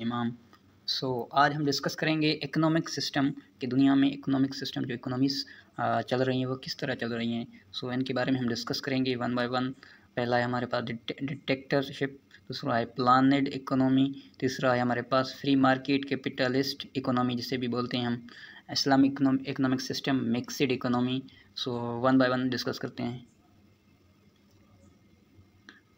इमाम सो so, आज हम डिस्कस करेंगे इकोनॉमिक सिस्टम कि दुनिया में इकोनॉमिक सिस्टम जो इकोनॉमीस चल रही हैं वो किस तरह चल रही हैं सो so, इनके बारे में हम डिस्कस करेंगे वन बाय वन पहला है हमारे पास डिटेक्टरशिप दूसरा है प्लानड इकोनॉमी तीसरा है हमारे पास फ्री मार्केट कैपिटलिस्ट इकोनॉमी जिसे भी बोलते हैं हम Islamic economic system mixed economy so one by one discuss करते हैं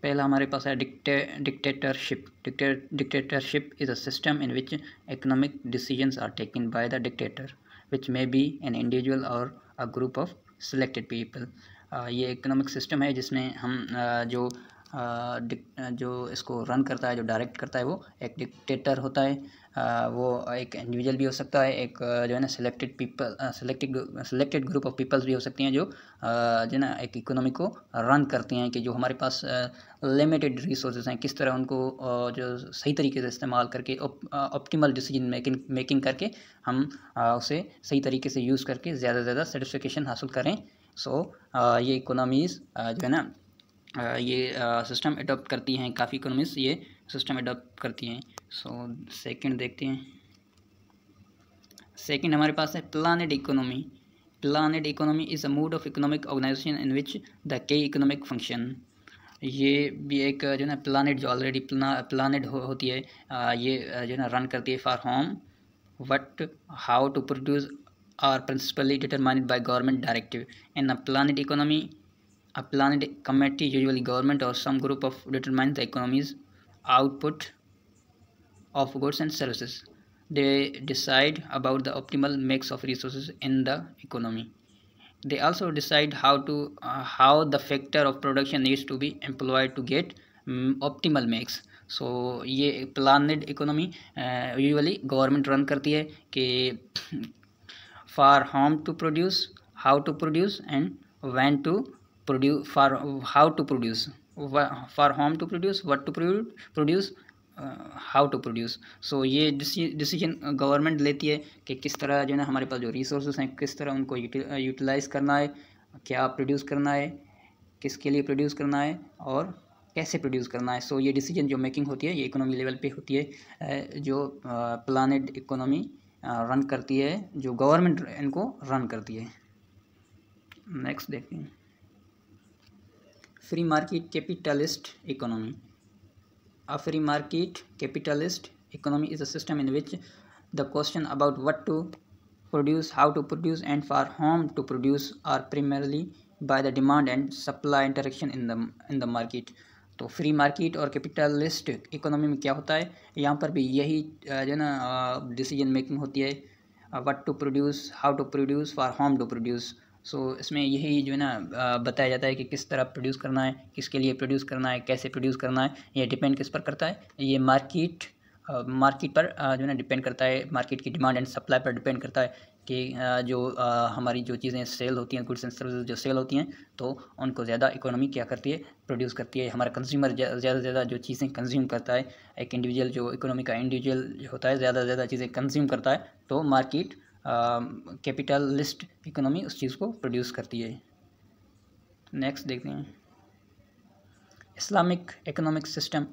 पहला हमारे पास है डिक्टे dictatorship dictatorship is a system in which economic decisions are taken by the dictator which may be an individual और a group of selected people ये economic system है जिसमें हम uh, जो जो इसको रन करता है जो डायरेक्ट करता है वो एक डिक्टेटर होता है वो एक इंडिविजुअल भी हो सकता है एक जो है ना selected people selected selected group of peoples भी हो सकती हैं जो जो है ना एक इकोनॉमी को रन करती हैं कि जो हमारे पास लिमिटेड रिसोर्सेज हैं किस तरह उनको जो सही तरीके से इस्तेमाल करके ऑप्टिमल डिसीजन मेकिंग मेकिंग करके हम उसे सही तरीके से यूज़ करके ज़्यादा से ज़्यादा सेटिस्फिकेशन हासिल करें सो so, ये इकोनॉमीज़ जो है ना ये सिस्टम अडोप्ट करती हैं काफ़ी इकोनॉमीज ये सिस्टम अडोप्ट करती हैं सो सेकंड देखते हैं सेकंड हमारे पास है planned economy planned economy is a mode of economic organisation in which the key economic function ये भी एक जो ना प्लानट जो ऑलरेडी प्लानट हो, होती है ये जो ना रन करती है for whom what how to produce are principally determined by government directive in a planned इकोनॉमी A planned committee, usually government or some group of determine the economy's output of goods and services. They decide about the optimal mix of resources in the economy. They also decide how to uh, how the factor of production needs to be employed to get um, optimal mix. So so, ये planned economy usually government run करती है कि for whom to produce how to produce and when to produce for how to produce for whom to produce what to produce how to produce so ये decision government लेती है कि किस तरह जो है हमारे पास जो रिसोर्स हैं किस तरह उनको यूटिलाइज करना है क्या प्रोड्यूस करना है किसके लिए प्रोड्यूस करना है और कैसे प्रोड्यूस करना है सो so, ये डिसीजन जो मेकिंग होती है ये इकोनॉमी लेवल पे होती है जो प्लानट इकोनॉमी रन करती है जो गवर्नमेंट इनको रन करती है नेक्स्ट देखते हैं free market capitalist economy a free market capitalist economy is a system in which the question about what to produce how to produce and for whom to produce are primarily by the demand and supply interaction in the in the market तो free market और capitalist economy में क्या होता है यहाँ पर भी यही जो है ना डिसीजन मेकिंग होती है what to produce how to produce for whom to produce so so, इसमें यही जो है ना बताया जाता है कि किस तरह प्रोड्यूस करना है किसके लिए प्रोड्यूस करना है कैसे प्रोड्यूस करना है ये डिपेंड किस पर करता है ये मार्केट मार्केट पर जो है ना डिपेंड करता है मार्केट की डिमांड एंड सप्लाई पर डिपेंड करता है कि जो हमारी जो चीज़ें सेल होती हैं गुड्स एंड सर्विस जो सेल होती हैं तो उनको ज़्यादा इकोनॉमी क्या करती है प्रोड्यूस करती है हमारा कंज्यूमर ज़्यादा से ज़्यादा जो चीज़ें कंज्यूम करता है एक इंडिविजुअल जो इकोनॉमी का इंडिविजुअल होता है ज़्यादा से ज़्यादा चीज़ें कंज्यूम करता है तो मार्केट कैपिटलिस्ट um, इकोनॉमी उस चीज़ को प्रोड्यूस करती है नेक्स्ट देखते हैं इस्लामिक इकोनॉमिक सिस्टम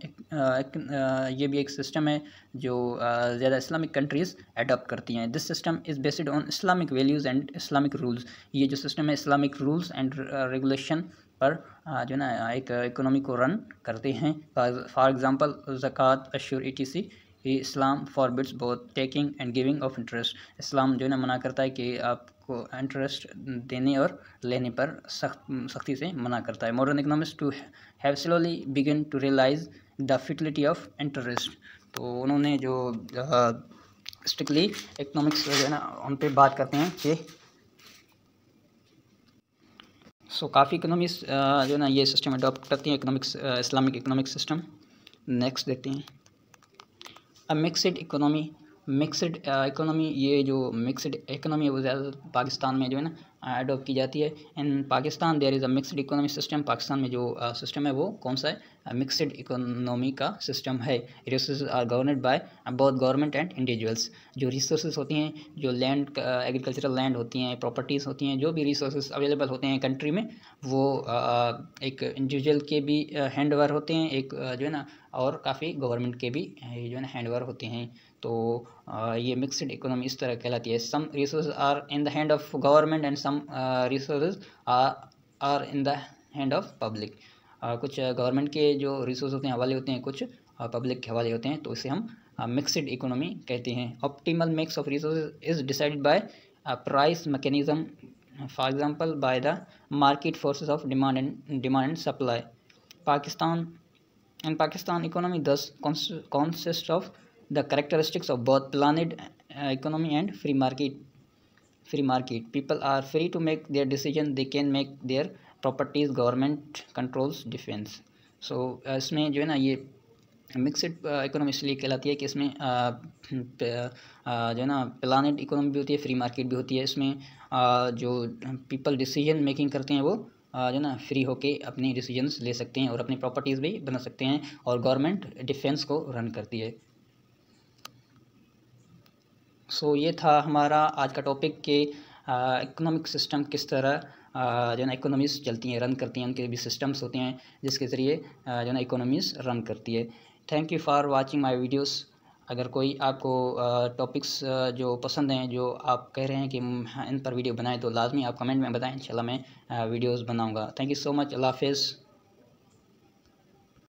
ये भी एक सिस्टम है जो uh, ज़्यादा इस्लामिक कंट्रीज़ अडॉप्ट करती हैं this system is based on Islamic values and Islamic rules ये जो सिस्टम है इस्लामिक रूल्स एंड रेगुलेशन पर uh, जो ना एक इकोनॉमी को रन करते हैं फॉर एग्ज़ाम्पल ज़क़़त अशूर E T C Islam forbids both taking and giving of interest Islam जो है ना मना करता है कि आपको इंटरेस्ट देने और लेने पर सख्त सख्ती से मना करता है modern economics to have slowly begin to realise the futility of interest तो उन्होंने जो स्ट्रिक्टली इकनॉमिक्स जो है ना उन पर बात करते हैं कि सो काफ़ी इकनॉमिक्स जो है ना ये सिस्टम अडॉप्ट करती हैं economics Islamic economic system next देखते हैं a mixed economy mixed economy ये जो मिक्सड इकोनॉमी है वो ज़्यादा पाकिस्तान में जो है ना अडोप्ट की जाती है in Pakistan there is a mixed economy system Pakistan में जो सिस्टम है वो कौन सा है मिक्सड इकोनॉमी का सिस्टम है resource are governed by both government and individuals जो रिसोर्स होती हैं जो लैंड एग्रीकल्चरल लैंड होती हैं प्रॉपर्टीज़ होती हैं जो भी रिसोर्स अवेलेबल होते हैं कंट्री में वो एक इंडिविजुअल के भी हैंड ओवर होते हैं एक जो है ना और काफ़ी गवर्नमेंट के भी जो है ना हैंड ओवर होते हैं तो ये मिक्सड इकोनॉमी इस तरह कहलाती है some resource are in the hand of government and some resource are in the hand of public कुछ गवर्नमेंट के जो रिसोर्स होते हैं हवाले होते हैं कुछ पब्लिक के हवाले होते हैं तो इसे हम मिक्सड इकोनॉमी कहते हैं optimal mix of resource is decided by price mechanism for example by the market forces of demand and demand and supply Pakistan and Pakistan economy thus consist of the characteristics of both planned economy and free market free market people are free to make their decision they can make their properties government controls defense so so, uh, इसमें जो है ना ये mixed economy इसलिए कहलाती है कि इसमें uh, uh, जो है ना प्लानड इकोनॉमी भी होती है फ्री मार्केट भी होती है इसमें जो पीपल डिसीजन मेकिंग करते हैं वो जो ना फ्री होके अपने डिसीजंस ले सकते हैं और अपनी प्रॉपर्टीज़ भी बना सकते हैं और गवर्नमेंट डिफेंस को रन करती है सो ये था हमारा आज का टॉपिक के इकोनॉमिक सिस्टम किस तरह जो है ना इकोनॉमीज चलती हैं रन करती हैं उनके भी सिस्टम्स होते हैं जिसके ज़रिए जो है ना इकोनॉमीज रन करती है thank you for watching my videos अगर कोई आपको टॉपिक्स जो पसंद हैं जो आप कह रहे हैं कि हाँ, इन पर वीडियो बनाएं तो लाजमी आप कमेंट में बताएं इन मैं वीडियोस बनाऊंगा थैंक यू सो मच अल्लाह हाफिज़